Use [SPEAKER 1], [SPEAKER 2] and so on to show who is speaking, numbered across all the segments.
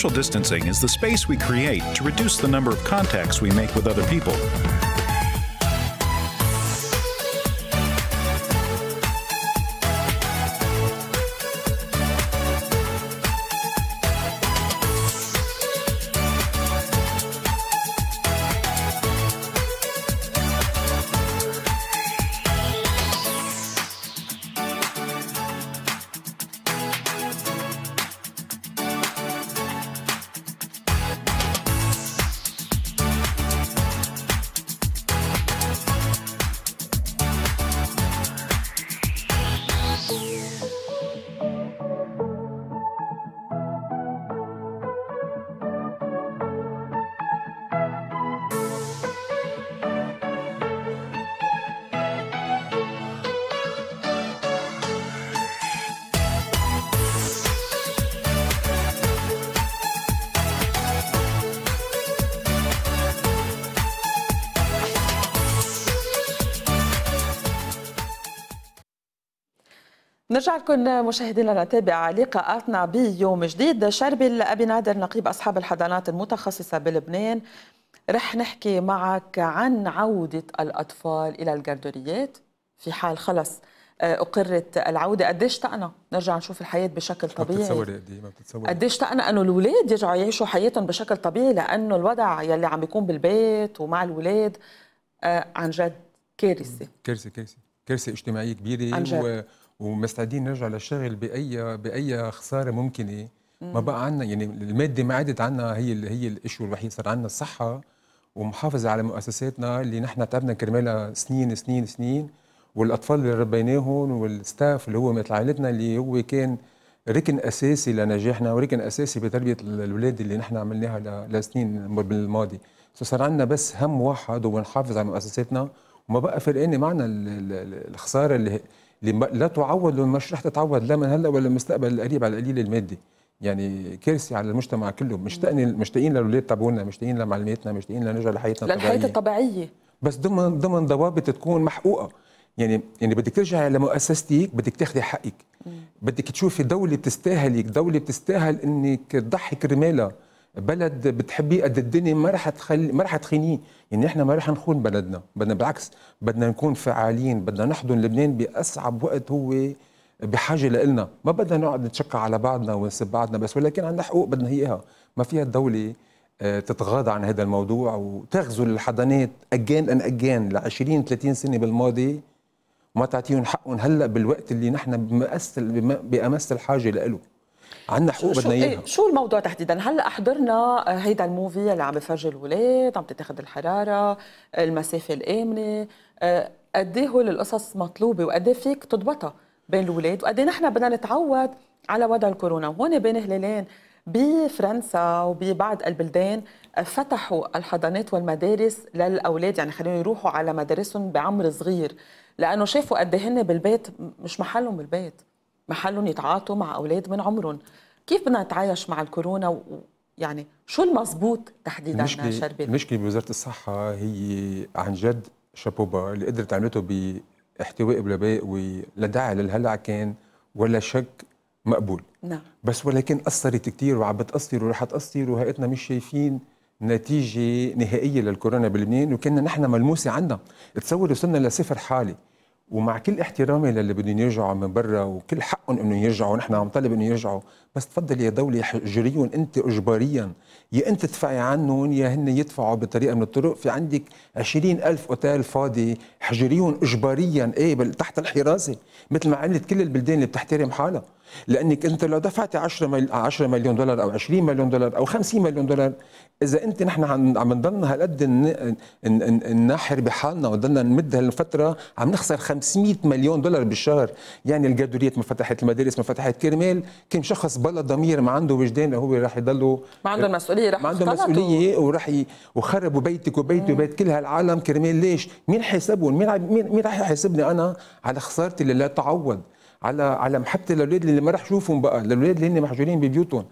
[SPEAKER 1] Social distancing is the space we create to reduce the number of contacts we make with other people. نرجع لكم مشاهدينا نتابع لقاءاتنا بيوم جديد شربل أبي نادر نقيب أصحاب الحضانات المتخصصة بلبنان رح نحكي معك عن عودة الأطفال إلى الجردوريات في حال خلص آه، اقرت العوده قديش تقنا نرجع نشوف الحياه بشكل طبيعي إيه؟ ما بتتصوري قد ما بتتصوري قديش انه الاولاد يرجعوا يعيشوا حياتهم بشكل طبيعي لانه الوضع يلي عم بيكون بالبيت ومع الاولاد آه، عن جد كارثه
[SPEAKER 2] كارثه كارثه كارثه اجتماعيه كبيره عن جد. و... ومستعدين نرجع للشغل باي باي خساره ممكنه ما بقى عندنا يعني الماده ما عادت عندنا هي هي الاشيو الوحيد صار عندنا الصحه ومحافظه على مؤسساتنا اللي نحن تعبنا كرمالها سنين سنين سنين والاطفال اللي ربيناهم والستاف اللي هو مثل عائلتنا اللي هو كان ركن اساسي لنجاحنا وركن اساسي بتربيه الاولاد اللي نحن عملناها لسنين بالماضي صار عندنا بس هم واحد هو نحافظ على مؤسساتنا وما بقى فرقانه معنا الخساره اللي لا تعوض لما مش رح تتعوض لا من هلا ولا المستقبل القريب على القليل المادي يعني كارثه على المجتمع كله مشتاقين مشتاقين للاولاد تبعونا مشتاقين لمعلماتنا مشتاقين لنرجع لحياتنا الطبيعيه للحياه الطبيعيه بس ضمن ضمن ضوابط تكون محقوقه يعني يعني بدك ترجعي لمؤسستك بدك تاخذي حقك بدك تشوفي دوله بتستاهلك دوله بتستاهل انك تضحي كرمالها بلد بتحبيه قد الدنيا ما رح تخلي ما رح تخينيه يعني احنا ما رح نخون بلدنا بدنا بالعكس بدنا نكون فعالين بدنا نحضن لبنان باصعب وقت هو بحاجه لنا ما بدنا نقعد نتشكى على بعضنا ونسب بعضنا بس ولكن عندنا حقوق بدنا اياها ما فيها الدوله آه، تتغاضى عن هذا الموضوع وتغزو الحضانات اجان ان اجان ل 20 30 سنه بالماضي وما تعطيهم حقهم هلا بالوقت اللي نحن بامس بأمس الحاجه له عندنا حقوق بدنا إيه، اياها
[SPEAKER 1] شو الموضوع تحديدا هلا حضرنا آه، هيدا الموفي اللي عم بفرج الولاد عم تتاخذ الحراره آه، المسافه الامنه آه، قد ايه هول القصص مطلوبه وقد ايه فيك تضبطها بين الولاد وقد ايه نحن بدنا نتعود على وضع الكورونا وهون بين هلالين بفرنسا وببعض البلدان فتحوا الحضانات والمدارس للاولاد يعني خليهم يروحوا على مدارسهم بعمر صغير لانه شافوا قد إيه هن بالبيت مش محلهم بالبيت محلهم يتعاطوا مع أولاد من عمرهم كيف بدنا نتعايش مع الكورونا ويعني يعني شو المزبوط تحديدا المشكلة المشكله
[SPEAKER 2] بوزاره الصحه هي عن جد شابوبا اللي قدرت عملته باحتواء بلباقوي لا داعي للهلع كان ولا شك مقبول نعم بس ولكن اثرت كثير وعم بتاثر ورح تاثر وهيئتنا مش شايفين نتيجه نهائيه للكورونا بلبنان وكنا نحن ملموسه عندنا تصور وصلنا لصفر حالي ومع كل احترامي للي بدهم يرجعوا من برا وكل حقهم انه يرجعوا نحن عم نطالب انه يرجعوا بس تفضل يا دوله احجريهم انت اجباريا يا انت تدفعي عنهم يا هن يدفعوا بطريقه من الطرق في عندك 20000 اوتيل فاضي احجريهم اجباريا ايه تحت الحراسه مثل ما عملت كل البلدان اللي بتحترم حالها لانك انت لو دفعت 10 10 مليون دولار او 20 مليون دولار او 50 مليون دولار اذا انت نحن عم نضلنا هالقد ننحر بحالنا وضلنا نمد هالفتره عم نخسر 500 مليون دولار بالشهر يعني الجدوريات ما فتحت المدارس ما فتحت كرمال كم شخص بلا ضمير ما عنده وجدان هو راح يضلوا ما عنده المسؤوليه رح ما عنده مسؤوليه وراح وخربوا بيتك وبيتي وبيت كل هالعالم كرمال ليش مين حاسبهم مين مين راح يحاسبني انا على خسارتي اللي لا تعوض على على حتى الاولاد اللي ما راح اشوفهم بقى الاولاد اللي هن محجورين ببيوتهم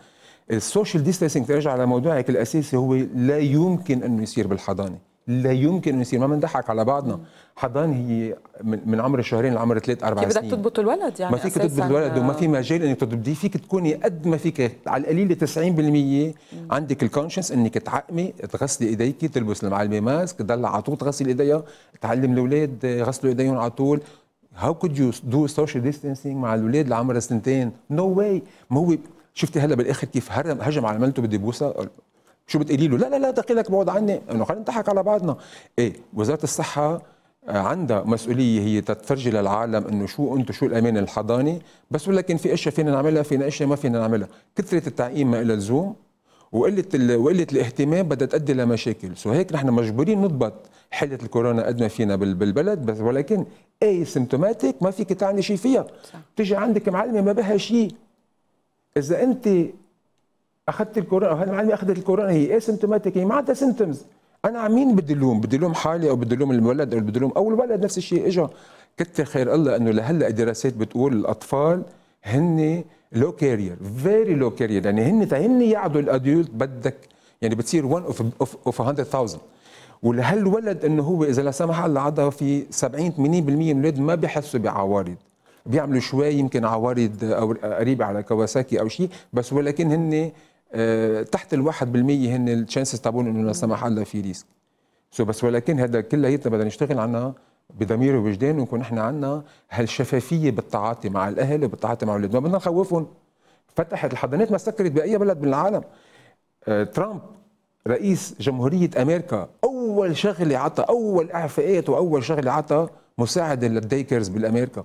[SPEAKER 2] السوشيال ديستانسينج ترجع على موضوعك الاساسي هو لا يمكن انه يصير بالحضانه لا يمكن انه يصير ما بنضحك على بعضنا حضانه هي من عمر شهرين لعمر ثلاث اربع سنين بدك
[SPEAKER 1] تضبط الولد يعني ما فيك تضبط الولد وما في
[SPEAKER 2] مجال انك تضبطيه فيك تكوني قد ما فيك على القليل 90% عندك الكونشنس انك تعقمي تغسلي ايديك تلبس المعلمه ماسك تضل على طول تغسل ايديها تعلم الاولاد غسلوا ايديهم على طول هاو كود يو دو سوشيال ديستانسينج مع الاولاد اللي عمرها سنتين نو واي ما هو شفتي هلا بالاخر كيف هجم على بدي بوسه شو بتقولي له لا لا لا دقيقك بعد عني انه خلينا نضحك على بعضنا ايه وزاره الصحه آه، عندها مسؤوليه هي تتفرجي للعالم انه شو انتم شو الامان الحضاني بس ولكن في اشياء فينا نعملها فينا اشياء ما فينا نعملها كثره التعقيم ما لها لزوم وقله وقله الاهتمام بدها تؤدي لمشاكل سو هيك نحن مجبورين نضبط حاله الكورونا قد ما فينا بالبلد بس ولكن اي سيمتوماتيك ما فيك تعني شيء فيها تيجي عندك معلمه ما بها شيء اذا انت اخذت الكورونا او هالمعلمه اخذت الكورونا هي اي سيمتوماتيك هي ما عندها سيمتومز انا على مين بدي لوم؟ بدي لوم حالي او بدي لوم الولد او بدي لوم او الولد نفس الشيء اجى كتر خير الله انه لهلا الدراسات بتقول الاطفال هن لو كارير فيري لو كارير يعني هن هن يعدوا الاديولت بدك يعني بتصير 1 اوف اوف 100000 ولهالولد انه هو اذا لا سمح الله عدا في 70 80% من الاولاد ما بيحسوا بعوارض بيعملوا شوي يمكن عوارض أو قريبه على كواساكي او شيء بس ولكن هن آه، تحت ال 1% هن التشانسز تبعهم انه لا سمح الله في ريسك سو بس ولكن هذا كلياتنا بدنا نشتغل عنها بضمير ووجدان ونكون احنا عندنا هالشفافيه بالتعاطي مع الاهل وبالتعاطي مع الاولاد ما بدنا نخوفهم فتحت الحضانات ما سكرت باي بلد بالعالم آه، ترامب رئيس جمهوريه امريكا اول اول شغله عطى اول اعفاءات واول شغله عطى مساعد الدايكرز بالامريكا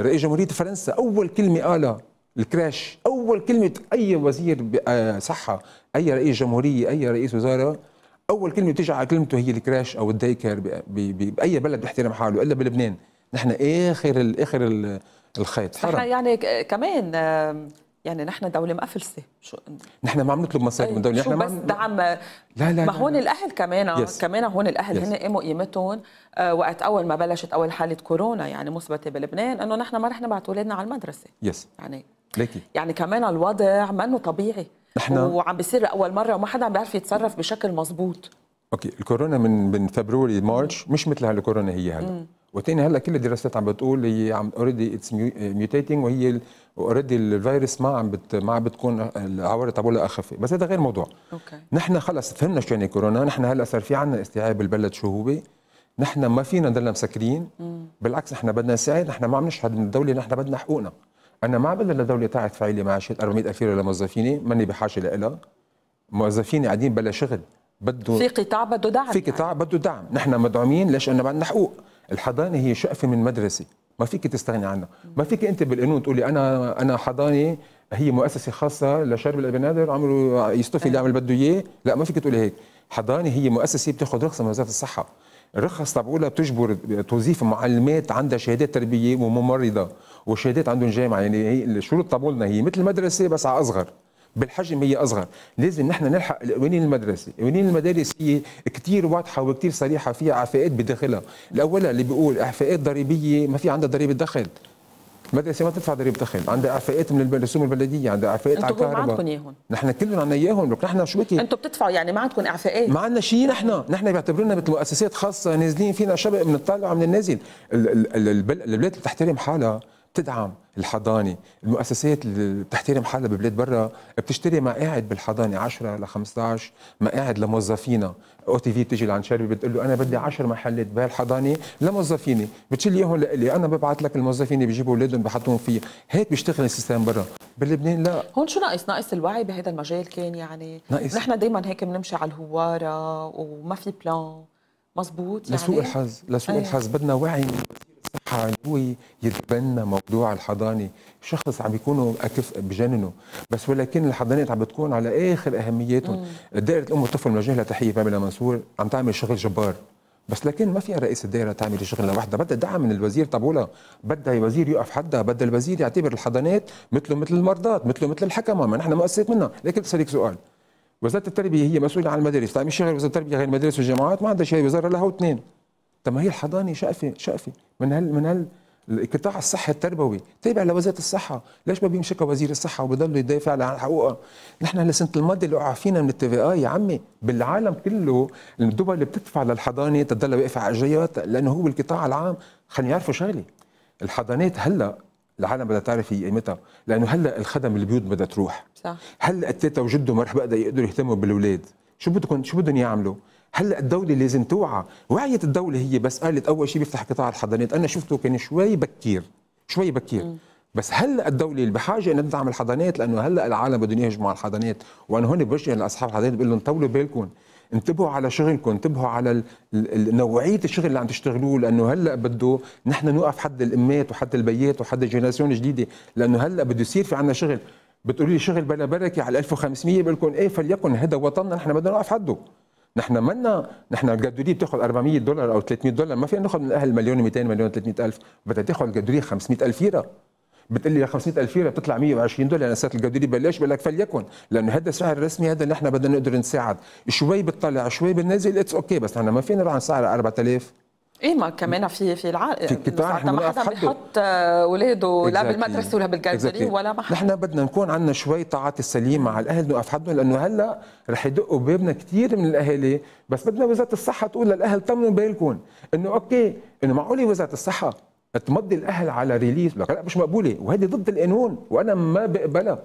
[SPEAKER 2] رئيس جمهوريه فرنسا اول كلمه قالها الكراش اول كلمه اي وزير آه، صحه اي رئيس جمهوريه اي رئيس وزاره اول كلمه بتيجي على كلمته هي الكراش او الديكر باي بلد بيحترم حاله الا بلبنان نحن اخر اخر الخيط حرام
[SPEAKER 1] يعني كمان يعني نحن دوله مقفلسه شو
[SPEAKER 2] نحن ما عم نطلب مصاري من إيه، دوله نحن ما بس دعم
[SPEAKER 1] لا لا ما هون الاهل كمان يس. آه، كمان هون الاهل هن قاموا قيمتهم آه، وقت اول ما بلشت اول حاله كورونا يعني مثبته بلبنان انه نحن ما رح نبعت اولادنا على المدرسه يس يعني ليكي يعني كمان الوضع منه طبيعي نحن وعم بيصير لأول مره وما حدا عم بيعرف يتصرف بشكل مزبوط اوكي
[SPEAKER 2] الكورونا من من فبروري مارش مش مثل هالكورونا هي هلا وتاني هلا كل الدراسات عم بتقول هي عم اوريدي اتس ميوتيتنج وهي اوريدي الفيروس ما عم بت ما عم بتكون آه، العوارض تبعولها اخف بس هذا غير موضوع اوكي نحن خلص فهمنا شو يعني كورونا نحن هلا صار في عندنا استيعاب البلد شو هو نحن ما فينا نضلنا مسكرين بالعكس نحن بدنا نساعد نحن ما عم نشهد من الدوله نحن بدنا حقوقنا انا ما عم بدنا للدوله تعت فعيلي معاشات 400000 ليره لموظفيني ماني بحاجه لها موظفيني قاعدين بلا شغل بده في
[SPEAKER 1] قطاع بده دعم في قطاع
[SPEAKER 2] يعني. بده دعم نحن مدعومين ليش انه بدنا حقوق الحضانه هي شقفه من مدرسه ما فيك تستغني عنها ما فيك انت بالقانون تقولي انا انا حضانه هي مؤسسه خاصه لشرب الابنادر عمره يصطفي اللي يعمل بده اياه لا ما فيك تقولي هيك حضانه هي مؤسسه بتاخذ رخصه من وزاره الصحه الرخص تبعولها بتجبر توظيف معلمات عندها شهادات تربيه وممرضه وشهادات عندهم جامعه يعني هي الشروط تبعولنا هي مثل المدرسه بس على اصغر بالحجم هي اصغر لازم نحن نلحق القوانين المدرسه القوانين هي كثير واضحه وكثير صريحه فيها اعفاءات بداخلها الاولى اللي بيقول اعفاءات ضريبيه ما في عندها ضريبه دخل المدرسه ما تدفع ضريبه دخل، عندها اعفاءات من الرسوم البلديه، عندها اعفاءات على الكهرباء. انتم عندكم اياهم؟ نحن كلنا عندنا اياهم، لك نحن شو بكي؟ انتم
[SPEAKER 1] بتدفعوا يعني ما عندكم اعفاءات؟ ما عندنا
[SPEAKER 2] شيء نحن، نحن بيعتبرونا مثل مؤسسات خاصه نازلين فينا شبق من الطالع ومن النازل، البلاد اللي بتحترم حالها بتدعم الحضانه، المؤسسات اللي بتحترم حالها ببلاد برا بتشتري مقاعد بالحضانه 10 ل 15 مقاعد لموظفينا، او تي في بتيجي لعند شربي بتقول له انا بدي 10 محلات بهالحضانه لموظفيني، بتشيل اياهم لإلي، انا ببعث لك الموظفين بيجيبوا اولادهم بحطوهم فيها، هيك بيشتغل السيستم برا، بلبنان لا
[SPEAKER 1] هون شو ناقص؟ ناقص الوعي بهذا المجال كان يعني ناقص نحن دائما هيك بنمشي على الهواره وما في بلان مزبوط يعني لسوء الحظ لسوء أيه. الحظ بدنا
[SPEAKER 2] وعي هو يتبنى موضوع الحضانه شخص عم بيكونوا اكف بجننوا بس ولكن الحضانات عم بتكون على اخر اهميتهم دائره الام والطفل بنوجه لها تحيه بابلا منصور عم تعمل شغل جبار بس لكن ما فيها رئيس الدائره تعمل شغل لوحدها بدها دعم من الوزير طبولا بدها الوزير يقف حدها بدها الوزير يعتبر الحضانات مثله مثل المرضات مثله مثل الحكمه ما نحن مؤسسات منها لكن بسالك سؤال وزاره التربيه هي مسؤوله عن المدارس تعمل طيب، شغل وزاره التربيه غير المدارس والجامعات ما عندها شيء وزاره لها اثنين طب ما هي الحضانه شقفه شقفه من هال من هال القطاع الصحي التربوي تابع لوزاره الصحه، ليش ما بيمشي كوزير الصحه وبضل يدافع عن حقوقها؟ نحن لسنه الماضيه اللي وقع فينا من التي اي يا عمي بالعالم كله الدول اللي بتدفع للحضانه تضل واقفه على رجليها لانه هو القطاع العام خلينا يعرفوا شغله الحضانات هلا العالم بدها تعرف هي قيمتها لانه هلا الخدم البيوت بدها تروح صح هلا التيتا وجده ما رح بقدر يقدروا يهتموا بالاولاد شو بدكم شو بدهم يعملوا؟ هلا الدوله لازم توعى وعيت الدوله هي بس قالت اول شيء بيفتح قطاع الحضانات انا شفته كان شوي بكير شوي بكير م. بس هلا الدوله اللي بحاجه انها تدعم الحضانات لانه هلا العالم بدهم يهجموا على الحضانات وانا هون بوجه لاصحاب الحضانات بقول لهم طولوا بالكم انتبهوا على شغلكم انتبهوا على نوعيه الشغل اللي عم تشتغلوه لانه هلا بده نحن نوقف حد الامات وحد البيات وحد الجينيراسيون الجديده لانه هلا بده يصير في عنا شغل بتقولي لي شغل بلا بركه على 1500 بقول لكم ايه فليكن هذا وطننا نحن بدنا نوقف حده نحن منا نحن الجدوليه بتاخذ 400 دولار او 300 دولار ما فينا ناخذ من الاهل مليون و200 مليون 300 الف بدها تاخذ الجدوليه 500 الف ليره بتقول لي 500 الف ليره بتطلع 120 دولار انا صارت الجدوليه بلاش بقول لك فليكن لانه هذا السعر الرسمي هذا نحن بدنا نقدر نساعد شوي بتطلع شوي بننزل اتس اوكي بس نحن ما فينا نروح على سعر 4000
[SPEAKER 1] ايه ما كمان في في العائله في يعني قطاع ما حدا بيحط اولاده لا بالمدرسه ولا exactly. ولا محل
[SPEAKER 2] نحن بدنا نكون عندنا شوي تعاطي سليم مع الاهل نوقف حدهم لانه هلا رح يدقوا بابنا كثير من الاهالي بس بدنا وزاره الصحه تقول للاهل طمنوا بالكم انه اوكي انه معقوله وزاره الصحه تمضي الاهل على ريليز لك لا مش مقبوله وهذه ضد القانون وانا ما بقبلها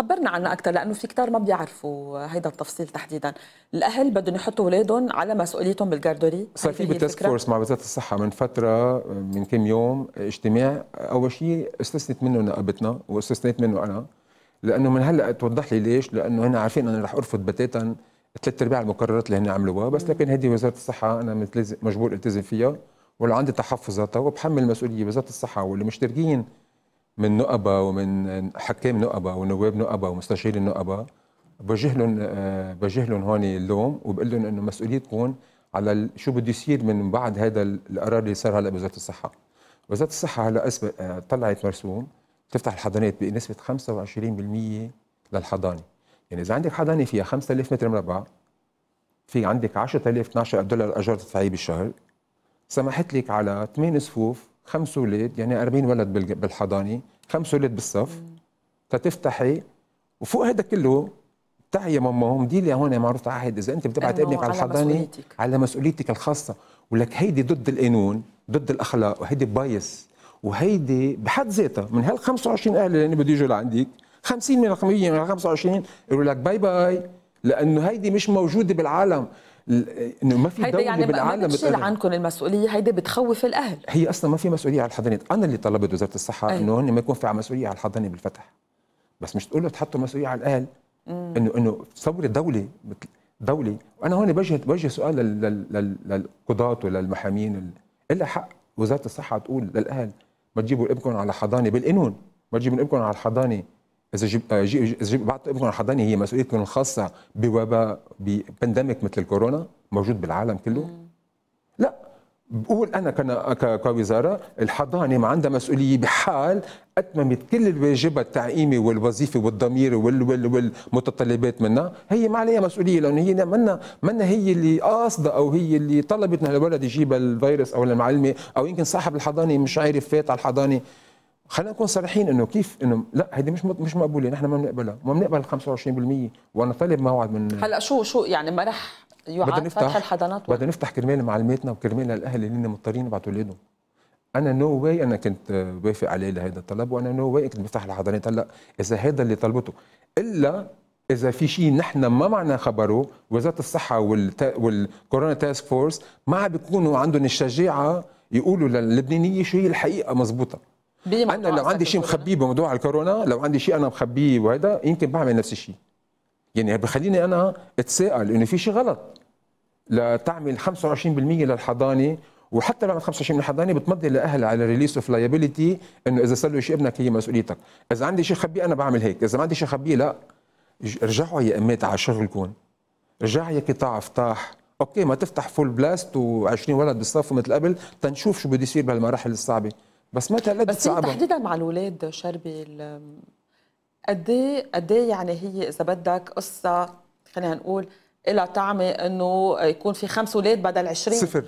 [SPEAKER 1] خبرنا عنها اكثر لانه في كتار ما بيعرفوا هيدا التفصيل تحديدا الاهل بدهم يحطوا اولادهم على مسؤوليتهم بالجاردوري صار في بالتاسك فورس
[SPEAKER 2] مع وزاره الصحه من فتره من كم يوم اجتماع اول شيء استثنت منه نقابتنا واستثنيت منه انا لانه من هلا توضح لي ليش لانه هن عارفين انا رح ارفض بتاتا ثلاث ارباع المقررات اللي هن عملوها بس لكن هذه وزاره الصحه انا مجبور التزم فيها ولا عندي تحفظاتها وبحمل مسؤوليه وزاره الصحه والمشتركين من نقبة ومن حكام نقبة ونواب نقبة ومستشارين نقبة بوجه آه، لهم هون اللوم وبقول لهم انه مسؤوليتكم على شو بده يصير من بعد هذا القرار اللي صار هلا بوزاره الصحه. وزاره الصحه هلا آه، طلعت مرسوم تفتح الحضانات بنسبه 25% للحضانه. يعني اذا عندك حضانه فيها 5000 متر مربع في عندك 10000 12000 دولار اجار تدفعيه بالشهر سمحت لك على ثمان صفوف خمس اولاد يعني 40 ولد بالحضانه خمس اولاد بالصف تتفتحي وفوق هذا كله تعي ماما دي لي هون معروف تعهد اذا انت بتبعت ابنك على الحضانه مسؤوليتك. على مسؤوليتك الخاصه ولك هيدي ضد القانون ضد الاخلاق وهيدي بايس وهيدي بحد ذاتها من هال 25 اهل اللي بده يجوا لعندك 50 من 100 من 25 يقولوا لك باي باي لانه هيدي مش موجوده بالعالم انه ما في دوله يعني بالعالم بتشيل عنكم
[SPEAKER 1] المسؤوليه هيدي بتخوف الاهل
[SPEAKER 2] هي اصلا ما في مسؤوليه على الحضانات انا اللي طلبت وزاره الصحه أيه. انه هن ما يكون في مسؤوليه على الحضانه بالفتح بس مش تقول له تحطوا مسؤوليه على الاهل انه انه تصوري دوله دوله وانا هون بوجه بوجه سؤال للقضاة وللمحامين الا حق وزاره الصحه تقول للاهل ما تجيبوا ابنكم على حضانه بالقانون ما تجيبوا ابنكم على الحضانه اذا آه، جيب اذا جيب بعض ابنكم الحضانه هي مسؤوليتكم الخاصه بوباء ببانديميك مثل الكورونا موجود بالعالم كله؟ مم. لا بقول انا كوزاره الحضانه ما عندها مسؤوليه بحال اتممت كل الواجبات التعقيمي والوظيفي والضمير وال وال والمتطلبات منها هي ما عليها مسؤوليه لانه هي منا منا هي اللي قاصده او هي اللي طلبت من الولد يجيب الفيروس او المعلمه او يمكن صاحب الحضانه مش عارف فات على الحضانه خلينا نكون صريحين انه كيف انه لا هيدي مش مش مقبوله نحن ما بنقبلها ما بنقبل 25% وانا طالب موعد من هلا
[SPEAKER 1] شو شو يعني ما رح يعاد فتح الحضانات
[SPEAKER 2] بدنا نفتح كرمال معلماتنا وكرمال الاهل اللي مضطرين يبعثوا اولادهم انا نو no واي انا كنت بوافق عليه لهذا الطلب وانا نو no واي كنت بفتح الحضانات هلا اذا هذا اللي طلبته الا اذا في شيء نحن ما معنا خبره وزاره الصحه والتا... والكورونا تاسك فورس ما عم بيكونوا عندهم الشجاعه يقولوا للبنانيه شو هي الحقيقه مضبوطه انا لو عندي شيء مخبيه بموضوع الكورونا لو عندي شيء انا مخبيه وهذا يمكن بعمل نفس الشيء يعني بخليني انا اتساءل انه في شيء غلط لتعمل 25% للحضانه وحتى لو عملت 25 من الحضانه بتمضي لاهلها على ريليس اوف لايبيليتي انه اذا صار له شيء ابنك هي مسؤوليتك، اذا عندي شيء خبيه انا بعمل هيك، اذا ما عندي شيء خبيه لا ارجعوا يا امات على شغلكم ارجع يا قطاع افتاح اوكي ما تفتح فول بلاست و20 ولد بالصف مثل قبل تنشوف شو بده يصير بهالمراحل الصعبه بس متى
[SPEAKER 1] التي بس صعبة. تحديدا مع الاولاد شربي قد ايه قد ايه يعني هي اذا بدك قصه خلينا نقول إلى طعمه انه يكون في خمس اولاد بدل 20 صفر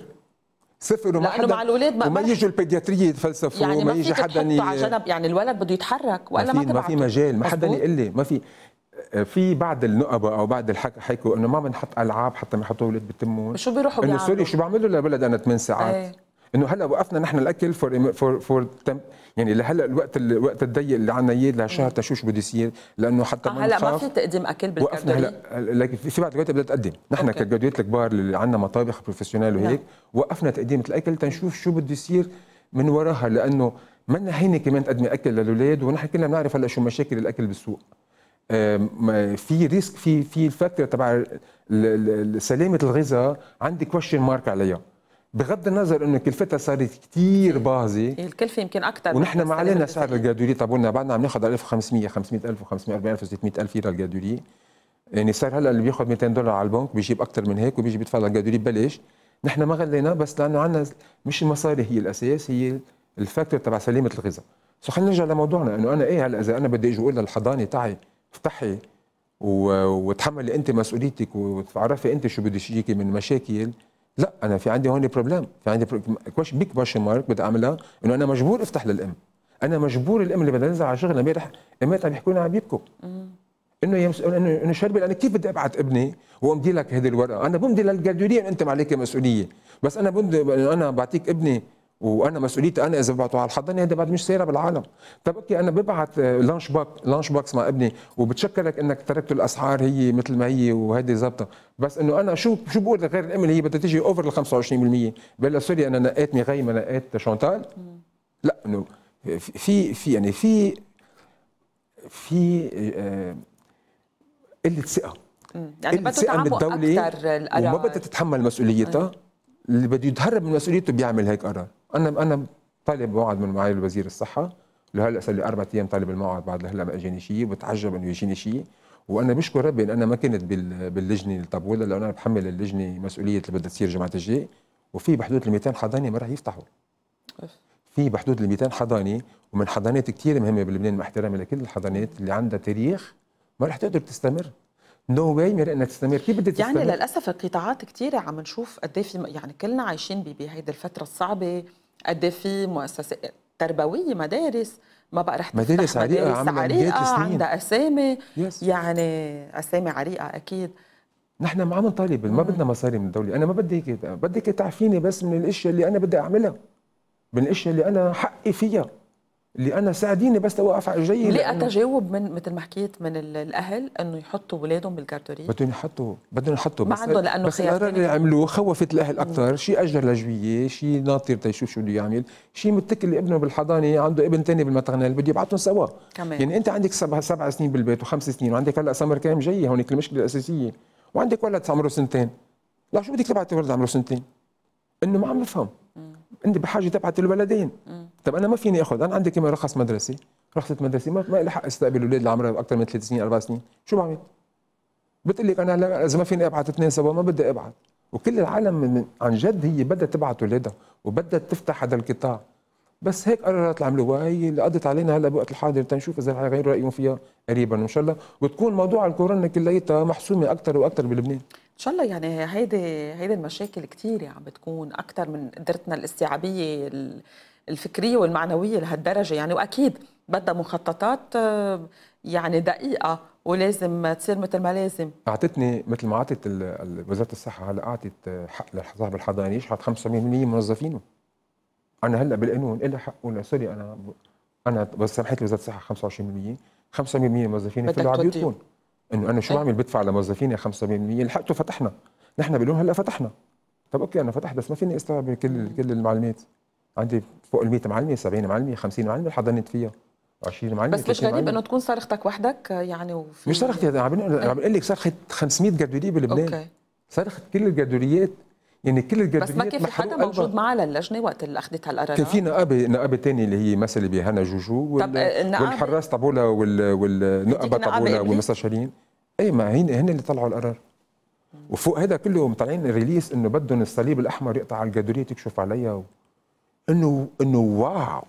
[SPEAKER 2] صفر وما حدا مع الاولاد ما, يجوا البيدياتريه يتفلسفوا يعني ما يجي حدا ي... على جنب
[SPEAKER 1] يعني الولد بده يتحرك ولا ما, ما, ما في مجال ما حدا يقول
[SPEAKER 2] لي ما في في بعض النقبة او بعض الحكى حكوا انه ما بنحط العاب حتى ما يحطوا اولاد بتمون
[SPEAKER 1] شو بيروحوا بيعملوا سوري شو
[SPEAKER 2] بعمل له لبلد انا ثمان ساعات ايه. انه هلا وقفنا نحن الاكل فور فور فور يعني لهلا الوقت الوقت الضيق اللي عندنا اياه لهالشهر تشوش بده يصير لانه حتى آه، ما هلا ما في
[SPEAKER 1] تقديم اكل بالكادوري وقفنا
[SPEAKER 2] هلا لكن في بعض الجوات بدها تقدم نحن كجوات الكبار اللي عندنا مطابخ بروفيشنال وهيك نعم. وقفنا تقديم الاكل تنشوف شو بده يصير من وراها لانه ما هينه كمان تقدمي اكل للاولاد ونحن كلنا بنعرف هلا شو مشاكل الاكل بالسوق في ريسك في في الفكره تبع سلامه الغذاء عندي كويشن مارك عليها بغض النظر انه كلفتها صارت كثير باهظه إيه،
[SPEAKER 1] الكلفه يمكن اكثر ونحن
[SPEAKER 2] ما علينا سعر الجادوليه طب قلنا بعدنا عم ناخذ 1500 500000 و540 و600000 ليره الجادوليه يعني صار هلا اللي بياخذ 200 دولار على البنك بيجيب اكثر من هيك وبيجي بيدفع للجادوليه ببلش نحن ما غلينا بس لانه عندنا مش المصاري هي الاساس هي الفاكتور تبع سلامه الغذاء سو خلينا نرجع لموضوعنا انه انا ايه هلا اذا انا بدي اجي اقول للحضانه تعي افتحي وتحملي انت مسؤوليتك وتعرفي انت شو بدك يجيكي من مشاكل لا انا في عندي هون بروبلم في عندي بيك كويشن مارك بدي اعملها انه انا مجبور افتح للام انا مجبور الام اللي بدها تنزل على شغلها امبارح امبارح عم يحكوا لنا عم يبكوا انه يمس... انه انه شربل انا كيف بدي ابعت ابني وامضي لك هذه الورقه انا بمضي للجدولين انت ما عليك مسؤوليه بس انا بمضي انا بعطيك ابني وانا مسؤوليتي انا اذا ببعته على الحضانه هذا بعد مش سياره بالعالم طب اوكي انا ببعث لانش باك لانش باكس مع ابني وبتشكرك انك تركت الاسعار هي مثل ما هي وهذه ظابطه بس انه انا شو شو بقول لغير الام اللي هي بدها تيجي اوفر ال 25% بقول لها سوري انا نقيت ما نقيت شانتال لا انه في في يعني في في آه، قله ثقه
[SPEAKER 1] يعني بدها ثقه اكثر القرار وما بدها تتحمل
[SPEAKER 2] مسؤوليتها اللي بده يتهرب من مسؤوليته بيعمل هيك قرار انا انا طالب موعد من معالي وزير الصحه لهلا صار لي اربع ايام طالب الموعد بعد لهلا ما اجاني شيء وبتعجب انه يجيني شيء وانا بشكر ربي ان انا ما كنت باللجنه الطابولة لانه انا بحمل اللجنه مسؤوليه اللي بدها تصير جمعه الجاي وفي بحدود ال 200 حضانه ما راح يفتحوا في بحدود ال 200 حضانه ومن حضانات كثير مهمه بلبنان مع احترامي لكل الحضانات اللي عندها تاريخ ما راح تقدر تستمر نو واي مرق انها تستمر كيف بدها يعني تستمر يعني
[SPEAKER 1] للاسف القطاعات كثيره عم نشوف قد في يعني كلنا عايشين بهيدي الفتره الصعبه قد في مؤسسات تربويه مدارس ما بقى رح مدارس عريقه مدارس عريقه عندها اسامي يس. يعني اسامي عريقه اكيد
[SPEAKER 2] نحن ما عم نطالب ما بدنا مصاري من الدوله انا ما بدي هيك بدك تعفيني بس من الاشياء اللي انا بدي اعملها من الاشياء اللي انا حقي فيها انا ساعديني بس اوقف على رجلي ليه اتجاوب
[SPEAKER 1] من مثل ما حكيت من الاهل انه يحطوا اولادهم بالكارتوري
[SPEAKER 2] بدهم يحطوا بدهم يحطوا ما عندهم لانه بس القرار اللي عملوه خوفت الاهل اكثر شيء اجر لجويه شيء ناطر تيشوف شو بده يعمل شيء متكل ابنه بالحضانه عنده ابن ثاني بالمتغنى اللي بده يبعثهم سوا كمان. يعني انت عندك سبع, سبع سنين بالبيت وخمس سنين وعندك هلا سمر كام جاي هونيك المشكله الاساسيه وعندك ولد عمره سنتين لا شو بدك تبعت ولد عمره سنتين انه ما عم نفهم انت بحاجه تبعت الولدين طب انا ما فيني اخذ انا عندي كمان رخص مدرسي رخصه مدرسي ما, ما لي حق استقبل اولاد اللي عمرهم اكثر من ثلاث سنين اربع سنين شو بعمل؟ بتقول لك انا اذا ما فيني ابعت اثنين سوا ما بدي ابعت وكل العالم عن جد هي بدها تبعت اولادها وبدها تفتح هذا القطاع بس هيك قرارات اللي عملوها هي اللي قضت علينا هلا بوقت الحاضر تنشوف اذا رح يغيروا رايهم فيها قريبا ان شاء الله وتكون موضوع الكورونا كليتها محسومه اكثر واكثر بلبنان
[SPEAKER 1] ان شاء الله يعني هيدي هيدي المشاكل كثيره عم يعني بتكون اكثر من قدرتنا الاستيعابيه الفكريه والمعنويه لهالدرجه يعني واكيد بدها مخططات يعني دقيقه ولازم تصير مثل ما لازم
[SPEAKER 2] اعطتني مثل ما اعطت وزاره الصحه هلا اعطت حق صاحب الحضانه يشحط 75% من موظفينه انا هلا بالقانون إلي إيه حق اقول سوري انا انا بس سمحت لي الصحه 25% 5% من موظفيني فضلوا عم انه انا شو إيه. بعمل بدفع لموظفيني 5% لحقته فتحنا نحن بالقانون هلا فتحنا طب اوكي انا فتحت بس ما فيني استوعب كل كل المعلومات عندي فوق ال 100 معلمه 70 معلمه 50 معلمه حضنت فيها 20 معلمه بس مش غريب انه
[SPEAKER 1] تكون صرختك وحدك يعني وفي
[SPEAKER 2] مش صرختي عم بقول إيه؟ لك صرخت 500 جدوليه بلبنان اوكي صرخت كل الجدوليات يعني كل الجدليات بس ما كان في حدا موجود
[SPEAKER 1] معها للجنه وقت اللي اخذت هالقرار كان في
[SPEAKER 2] نقابه نقابه ثانيه اللي هي مثلا بهنا جوجو وال... آه، والحراس طابولا وال... والنقابه طابولا إيه؟ والمستشارين اي ما هن هن اللي طلعوا القرار وفوق هذا كله مطلعين ريليس انه بدهم الصليب الاحمر يقطع على الجدوليه تكشف عليها و... انه انه واو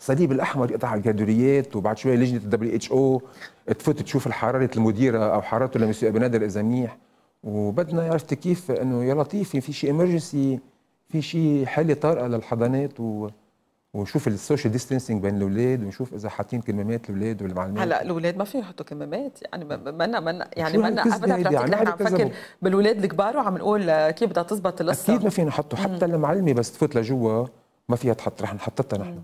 [SPEAKER 2] الصليب الاحمر يقطع على الجدوليات وبعد شوي لجنه الدبليو اتش او تفوت تشوف حراره المديره او حرارته لمسيو بنادر اذا منيح وبدنا عرفت كيف انه يا لطيف في شيء امرجنسي في شيء حاله طارئه للحضانات و ونشوف السوشيال ديستانسينج بين الاولاد ونشوف اذا حاطين كمامات الاولاد والمعلمات هلا
[SPEAKER 1] الاولاد ما فيهم يحطوا كمامات يعني ما منا يعني ما ابدا بتعطيك نحن عم نفكر بالاولاد الكبار وعم نقول آه، كيف بدها تزبط القصه
[SPEAKER 2] اكيد ما فينا نحطه حتى المعلمه بس تفوت لجوا ما فيها تحط رح نحطتها نحن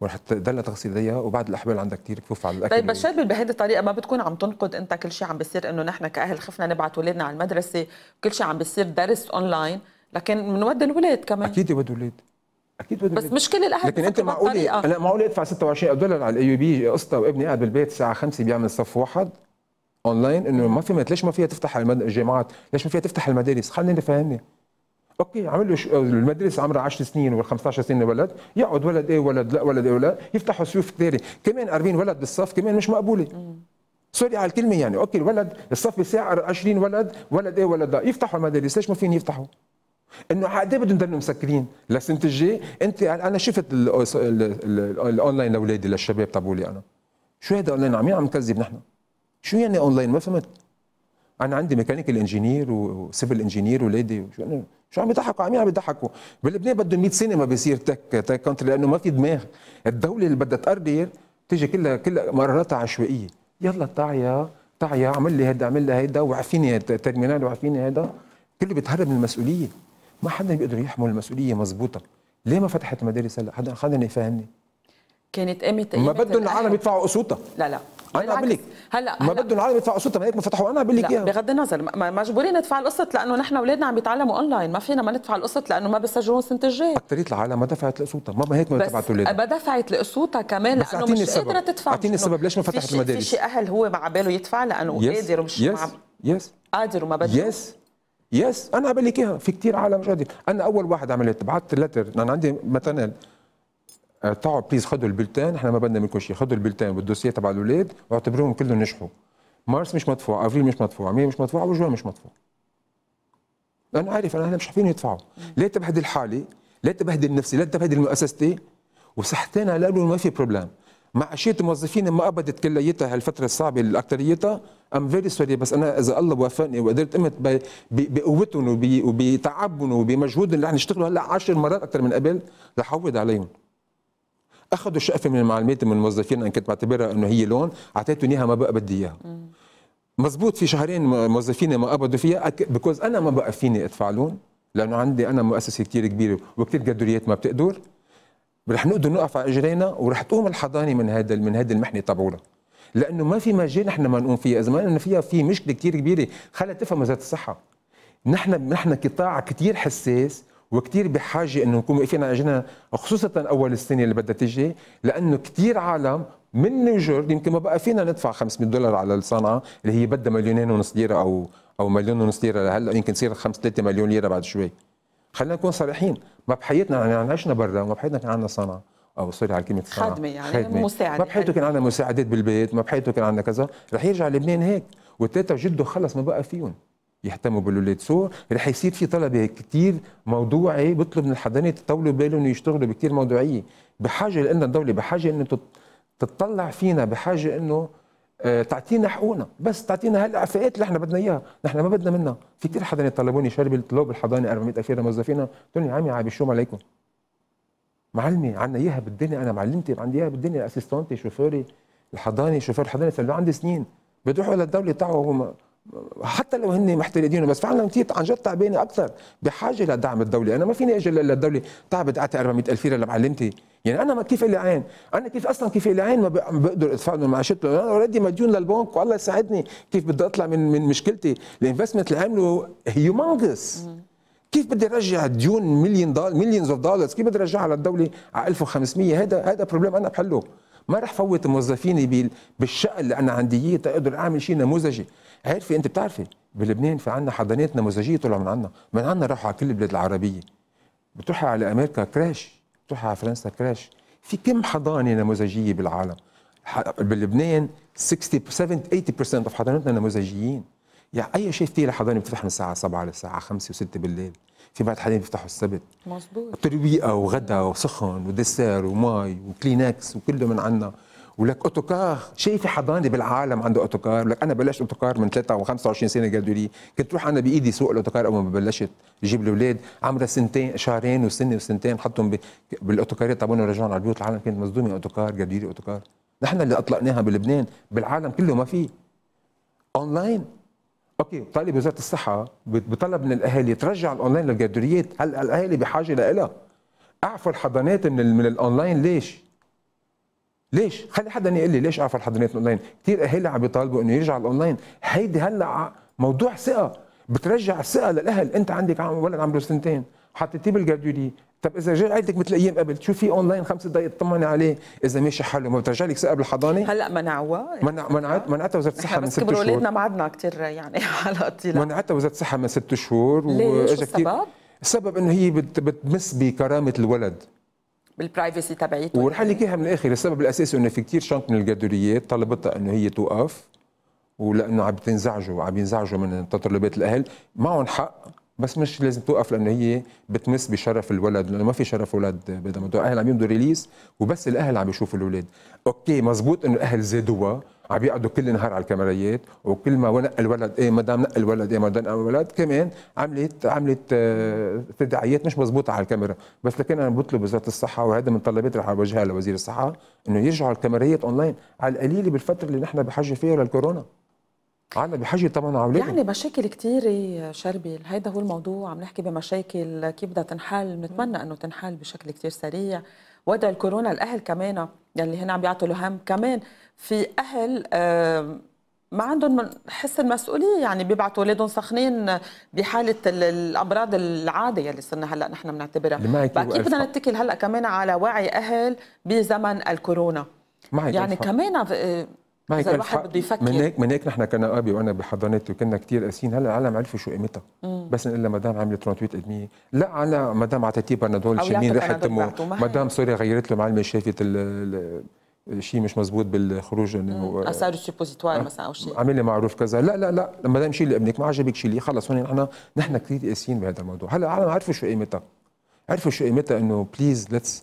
[SPEAKER 2] ورح تضلها ايديها وبعد الاحبال عندك كثير كفوف على الاكل طيب بشار
[SPEAKER 1] بهذه الطريقه ما بتكون عم تنقد انت كل شيء عم بيصير انه نحن كاهل خفنا نبعث اولادنا على المدرسه كل شيء عم بيصير درس اونلاين لكن بنودي الاولاد كمان اكيد يودوا الاولاد اكيد بده بس مش كل الاهل لكن انت معقول انا
[SPEAKER 2] معقول ادفع 26 دولار على الاي بي قسطه وابني قاعد بالبيت الساعه 5 بيعمل صف واحد اونلاين انه ما في ليش ما فيها تفتح الجامعات ليش ما فيها تفتح المدارس خليني فهمني اوكي عمل له المدرسه عمرها 10 سنين ولا 15 سنه ولد يقعد ولد ايه ولد لا ولد ايه ولا يفتحوا سيوف كثيره كمان 40 ولد بالصف كمان مش مقبوله سوري على الكلمه يعني اوكي الولد الصف بساعة 20 ولد ولد ايه ولد لا يفتحوا المدارس ليش ما فين يفتحوا انه ايه بدهم يضلوا مسكرين للسنه الجاي انت انا شفت الاونلاين لاولادي للشباب تبعولي انا شو هذا اونلاين عم عم نكذب نحن شو يعني اونلاين ما فهمت انا عندي ميكانيكال انجينير وسيفل انجينير ولادي شو عم يضحكوا عم عم يضحكوا بلبنان بدهم 100 سنه ما بيصير تك تك كونتري لانه ما في دماغ الدوله اللي بدها تقرر تيجي كلها كلها قراراتها عشوائيه يلا تعيا تعيا اعمل لي هيدا اعمل لي هيدا وعفيني ترمينال وعفيني هيدا كله بيتهرب من المسؤوليه ما حدا بيقدر يحمل المسؤوليه مزبوطة ليه ما فتحت مدارس هلا حدا حدا يفهمني
[SPEAKER 1] كانت قامت ما بدهم العالم يدفعوا قسوطها لا لا انا بقول لك هلا ما بده العالم يدفع قصتها ما هيك فتحوا انا بقول لك اياها بغض النظر مجبورين ندفع القصه لانه نحن اولادنا عم بيتعلموا اونلاين ما فينا ما ندفع القصه لانه ما بيسجلون السنه الجايه
[SPEAKER 2] اكثريه العالم ما دفعت لقصتها ما هيك ما دفعت اولادها
[SPEAKER 1] ما دفعت لقصتها كمان لانه مش قادره تدفع اعطيني السبب ليش ما فتحت المدارس في شيء اهل هو مع باله يدفع لانه قادر ومش يس
[SPEAKER 2] يس قادر وما بده يس يس انا بقول لك اياها في كثير عالم مش قادر انا اول واحد عملت بعثت لتر انا عندي مثلا تعوا آه، بليز خدوا البلتان احنا ما بدنا منكم شيء خدوا البلتان والدوسيه تبع الاولاد واعتبروهم كلهم نجحوا مارس مش مدفوع افريل مش مدفوع مايو مش مدفوع وجوان مش مدفوع انا عارف انا مش حابين يدفعوا لا تبهدل حالي لا تبهدل نفسي لا تبهدل مؤسستي وصحتين على ما في مع معاشات موظفين ما ابدت كليتها هالفتره الصعبه الاكثريتها ام فيري سوري بس انا اذا الله وافقني وقدرت قمت بقوتهم وبتعبهم وبمجهودهم اللي رح نشتغلوا هلا 10 مرات اكثر من قبل رح عليهم اخذوا شقفه من المعلمات من الموظفين انا كنت بعتبرها انه هي لون اعطيتهم اياها ما بقى بدي اياها مزبوط في شهرين موظفين ما قبضوا فيها بكوز انا ما بقى فيني ادفع لون لانه عندي انا مؤسسه كثير كبيره وكثير قدريات ما بتقدر رح نقدر نقف على اجرينا ورح تقوم الحضانه من هذا من هذه المحنه تبعونا لانه ما في مجال نحن ما نقوم فيها اذا ما قلنا فيها في مشكله كثير كبيره خلت تفهم وزاره الصحه نحن نحن قطاع كثير حساس وكثير بحاجه انه نكون واقفين على اجنا خصوصا اول السنه اللي بدها تجي لانه كثير عالم من نيوجيرد يمكن ما بقى فينا ندفع 500 دولار على الصنعه اللي هي بدها مليونين ونص ليره او او مليون ونص ليره لهلا يمكن تصير 5 3 مليون ليره بعد شوي خلينا نكون صريحين ما بحياتنا يعني عشنا برا وما بحياتنا كان عندنا صنعه او سوري على كلمه صنعه خدمه يعني خدمة. مساعده ما بحياته كان عندنا مساعدات بالبيت ما بحياته كان عندنا كذا رح يرجع لبنان هيك والتلاته جده خلص ما بقى فيهم يهتموا بالولاد سو رح يصير في طلبه كثير موضوعي بيطلب من الحضانه تطولوا بالهم يشتغلوا بكثير موضوعيه بحاجه لان الدوله بحاجه انه تتطلع فينا بحاجه انه آه، تعطينا حقوقنا بس تعطينا هالاعفاءات اللي احنا بدنا اياها نحن ما بدنا منها في كثير حدا طلبوني شربي طلب الحضانه 400 الف موظفينا قلت لهم عمي شو عليكم معلمي عندنا اياها بالدنيا انا معلمتي عندي اياها بالدنيا اسيستانتي شوفيري الحضانه شوفير الحضانه صار عندي سنين بتروحوا للدوله تعوا حتى لو هن محتلين بس فعلا كثير عن جد تعبانه اكثر بحاجه لدعم الدوله، انا ما فيني اجي للدوله تعبت اعطي 400000 ليره لمعلمتي، يعني انا ما كيف لي عين، انا كيف اصلا كيف لي عين ما بقدر ادفع لهم معاشتهم، انا اوريدي مديون للبنك والله يساعدني كيف بدي اطلع من من مشكلتي، الانفستمنت اللي عملوا هيومنجس كيف بدي ارجع ديون مليون دولار مليونز اوف دولارز كيف بدي ارجعها للدوله على 1500 هذا هذا بروبليم انا بحله ما راح فوت موظفيني بالشق اللي انا عندي اياه تقدر اعمل شيء نموذجي عارفه انت بتعرفي بلبنان في عندنا حضانات نموذجيه طلعوا من عندنا من عندنا راحوا على كل البلاد العربيه بتروحي على امريكا كراش بتروحي على فرنسا كراش في كم حضانه نموذجيه بالعالم بلبنان 60 70 80% من حضاناتنا نموذجيين يعني اي شيء فيه لحضانه بتفتح من الساعه 7 للساعه 5 و6 بالليل في بعض الحالات بيفتحوا السبت مظبوط ترويقه وغدا وسخن ودسير ومي وكلينكس وكله من عندنا ولك اوتوكار شايف في حضانه بالعالم عنده اوتوكار لك انا بلشت اوتوكار من 23 سنه لي كنت روح انا بايدي سوق الاوتوكار اول ما بلشت جيب الاولاد عمرها سنتين شهرين وسنه وسنتين حطهم بالاوتوكار تبعهم ورجعهم على البيوت العالم كانت مصدومه اوتوكار لي اوتوكار نحن اللي اطلقناها بلبنان بالعالم كله ما في اونلاين اوكي طالب وزاره الصحه بطلب من الاهالي ترجع الاونلاين للجدريات هل الاهالي بحاجه لها اعفوا الحضانات من من الاونلاين ليش ليش خلي حدا يقول لي ليش اعفوا الحضانات الاونلاين كثير اهالي عم بيطالبوا انه يرجع الاونلاين هيدي هلا موضوع ثقه بترجع الثقه للاهل انت عندك عم ولد عمره سنتين حطيتيه بالجردولي طب اذا جاي عيلتك مثل ايام قبل تشوفي اونلاين خمس دقائق تطمني عليه اذا ماشي حاله ما بترجع لك سقف الحضانه هلا منعوها منع منعت منعتها وزاره الصحه يعني من ست شهور بس اولادنا
[SPEAKER 1] ما عدنا كثير يعني
[SPEAKER 2] على طيله منعتها وزاره الصحه من ست شهور واجا كثير السبب انه هي بتمس بكرامه الولد
[SPEAKER 1] بالبرايفسي تبعيته
[SPEAKER 2] ورح لك اياها من الاخر السبب الاساسي انه في كثير شنط من الجدوريات طلبتها انه هي توقف ولانه عم تنزعجوا عم ينزعجوا من تطلبات الاهل معهم حق بس مش لازم توقف لانه هي بتمس بشرف الولد لانه ما في شرف اولاد بهذا الموضوع الاهل عم يمدوا ريليس وبس الاهل عم يشوفوا الاولاد اوكي مزبوط انه الاهل زادوها عم يقعدوا كل النهار على الكاميرات وكل ما ونق الولد ايه مدام نق الولد ايه مدام نق الولد كمان عملت عملت آه، تداعيات مش مزبوطه على الكاميرا بس لكن انا بطلب وزاره الصحه وهذا من طلبات رح اوجهها لوزير الصحه انه يرجعوا الكاميرات اونلاين على القليله بالفتره اللي نحن بحاجه فيها للكورونا عنا بحاجه طبعا عولادك يعني
[SPEAKER 1] مشاكل كتير شربي هيدا هو الموضوع عم نحكي بمشاكل كيف بدها تنحل بنتمنى انه تنحل بشكل كتير سريع وضع الكورونا الاهل كمان يلي هن عم بيعطوا لهم كمان في اهل ما عندهم حس المسؤوليه يعني بيبعتوا اولادهم سخنين بحاله الامراض العاديه اللي صرنا هلا نحن بنعتبرها كيف بدنا نتكل هلا كمان على وعي اهل بزمن الكورونا
[SPEAKER 2] معك يعني كمان
[SPEAKER 1] ما هيك كان الواحد بده يفكر من هيك
[SPEAKER 2] من هيك نحن كنا ابي وانا بحضانتي وكنا كثير قاسيين هلا العالم عرفوا شو قيمتها بس لها مدام عملت 38 ادميه لا على مدام اعطيتيه بنادول شمين ريحه تمه مدام سوريا غيرت له معلمه شافت شيء مش مزبوط بالخروج انه اثار
[SPEAKER 1] السوبوزيتوار آه، مثلا او شيء
[SPEAKER 2] عامل لي معروف كذا لا لا لا لما دام شيء لابنك ما عجبك شيء لي خلص هون نحن نحن كثير قاسيين بهذا الموضوع هلا العالم عرفوا شو قيمتها عرفوا شو قيمتها انه بليز ليتس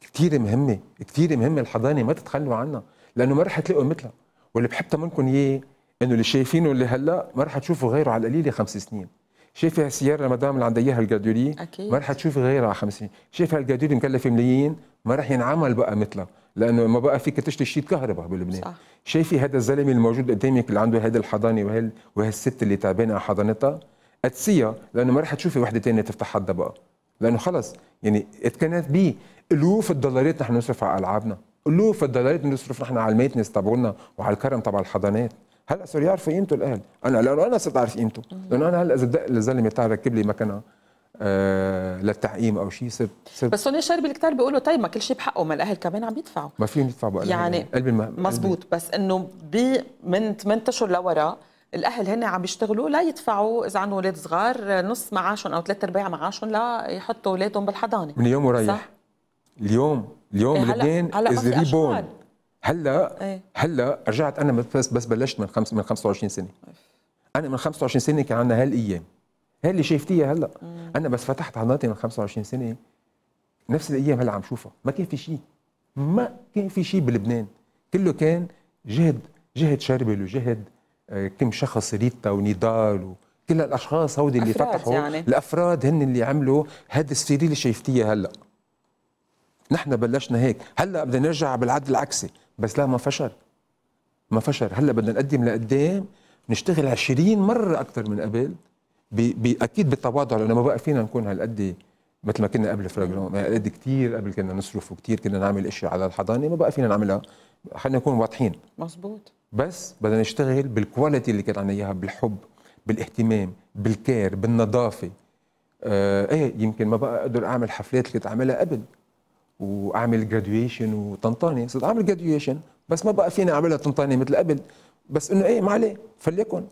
[SPEAKER 2] كثير مهمه كثير مهمه الحضانه ما تتخلوا عنها لانه ما رح تلاقوا مثلها واللي بحب تمنكم اياه انه اللي شايفينه اللي هلا ما رح تشوفوا غيره على القليله خمس سنين شايفه هالسياره مدام اللي عندها اياها الجادولي ما رح تشوفي غيرها على خمس سنين شايفه هالجادولي مكلفه ملايين ما رح ينعمل بقى مثلها لانه ما بقى فيك تشتري شيء كهرباء بلبنان شايفه هذا الزلمه الموجود قدامك اللي عنده هذا الحضانه وهال وهالست اللي تعبانه على حضانتها قدسيها لانه ما رح تشوفي وحده ثانيه تفتح حدا بقى لانه خلص يعني اتكنت كانت بي الوف الدولارات نحن نصرف على العابنا له في الضلالات نصرف نحن على الميتنس تبعونا وعلى الكرم تبع الحضانات هلا صار يعرف قيمته الاهل انا لانه انا صرت اعرف قيمته لانه انا هلا اذا بدق الزلمه تعال ركب لي مكنه آه للتعقيم او شيء صرت صرت بس
[SPEAKER 1] هون الشربي الكتار بيقولوا طيب ما كل شيء بحقه ما الاهل كمان عم يدفعوا
[SPEAKER 2] ما فيهم يدفعوا بقلب يعني ما مزبوط
[SPEAKER 1] بس انه ب من 8 اشهر لورا الاهل هن عم يشتغلوا لا يدفعوا اذا عندهم اولاد صغار نص معاشهم او ثلاث ارباع معاشهم ليحطوا اولادهم بالحضانه من يوم وريح
[SPEAKER 2] اليوم اليوم إيه، لبنان از ريبورن هلا إيه. هلا رجعت انا بس بس بلشت من خمس من 25 سنه انا من 25 سنه كان عندنا هالايام اللي شايفتيها هلا مم. انا بس فتحت حضانتي من 25 سنه نفس الايام هلا عم شوفها ما كان في شيء ما كان في شيء بلبنان كله كان جهد جهد شربل وجهد آه، كم شخص ريتا ونضال وكل الاشخاص هودي اللي فتحوا يعني. الافراد هن اللي عملوا هاد السيري اللي شايفتيها هلا نحن بلشنا هيك هلا بدنا نرجع بالعد العكسي بس لا ما فشل ما فشل هلا بدنا نقدم لقدام نشتغل 20 مره اكثر من قبل باكيد بي بالتواضع لانه ما بقى فينا نكون هالقد مثل ما كنا قبل فراغرون يعني قد كثير قبل كنا نصرف وكثير كنا نعمل اشياء على الحضانه ما بقى فينا نعملها خلينا نكون واضحين مزبوط بس بدنا نشتغل بالكواليتي اللي كانت عنا اياها بالحب بالاهتمام بالكير بالنظافه آه ايه يمكن ما بقى اقدر اعمل حفلات اللي كنت اعملها قبل واعمل جراديويشن وطنطاني صرت اعمل جراديويشن بس ما بقى فيني اعملها طنطاني مثل قبل بس انه ايه ما عليه فليكن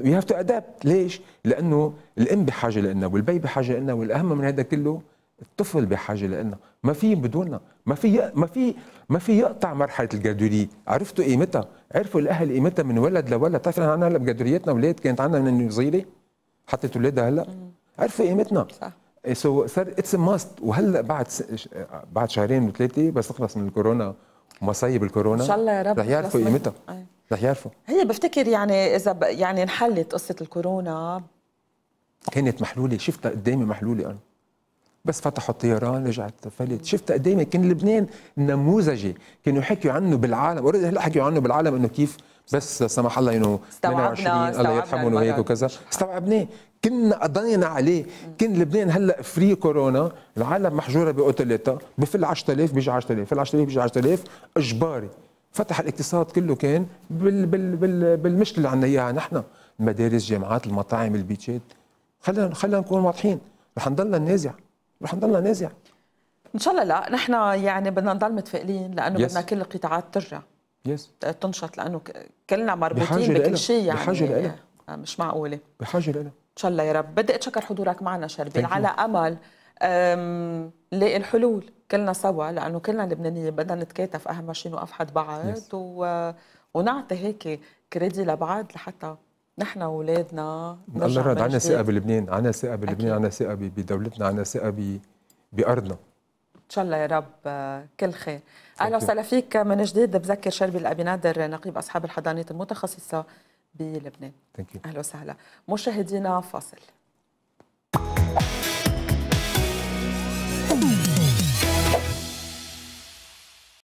[SPEAKER 2] وي هاف تو ادابت ليش؟ لانه الام بحاجه لنا والبي بحاجه لنا والاهم من هذا كله الطفل بحاجه لنا ما في بدوننا ما في ما في ما في يقطع مرحله الجدوليه عرفتوا قيمتها إيه عرفوا الاهل قيمتها إيه من ولد لولد بتعرف عندنا هلا بجدوليتنا اولاد كانت عندنا من صغيره حطت اولادها هلا عرفوا قيمتنا إيه صح سو إيه، صار اتس ماست وهلا بعد بعد شهرين وثلاثه بس نخلص من الكورونا ومصايب الكورونا ان شاء الله يا رب رح يعرفوا قيمتها رح يعرفوا
[SPEAKER 1] هي بفتكر يعني اذا ب... يعني انحلت قصه الكورونا
[SPEAKER 2] كانت محلوله شفتها قدامي محلوله انا بس فتحوا الطيران رجعت فلت شفت قدامي كان لبنان نموذجي كانوا يحكوا عنه بالعالم اوريدي هلا حكوا عنه بالعالم انه كيف بس سمح الله انه 28 الله يرحمهم وهيك وكذا استوعبناه كنا قضينا عليه كان لبنان هلا فري كورونا العالم محجوره باوتيلاتها بفل 10000 بيجي 10000 بفل 10000 بيجي 10000 اجباري فتح الاقتصاد كله كان بال بال بال بالمشكله اللي عندنا اياها نحن المدارس جامعات المطاعم البيتشات خلينا خلينا نكون واضحين رح نضلنا نازع
[SPEAKER 1] رح نضلنا نازع ان شاء الله لا نحن يعني بدنا نضل متفائلين لانه yes. بدنا كل القطاعات ترجع يس yes. تنشط لانه كلنا مربوطين بكل شيء يعني بحاجه لها آه، مش معقوله بحاجه لها ان شاء الله يا رب بدي اتشكر حضورك معنا شربين على امل نلاقي الحلول كلنا سوا لانه كلنا لبنانيين بدنا نتكاتف اهم شيء نوقف حد بعض yes. و... ونعطي هيك كريدي لبعض لحتى نحن واولادنا نرجع راد عندنا ثقه
[SPEAKER 2] بلبنان عندنا ثقه بلبنان عندنا ثقه بدولتنا عندنا ثقه ب... بارضنا
[SPEAKER 1] ان شاء الله يا رب كل خير اهلا وسهلا فيك من جديد بذكر شربي الابي نادر نقيب اصحاب الحضانات المتخصصه بلبنان اهلا وسهلا مشاهدينا فاصل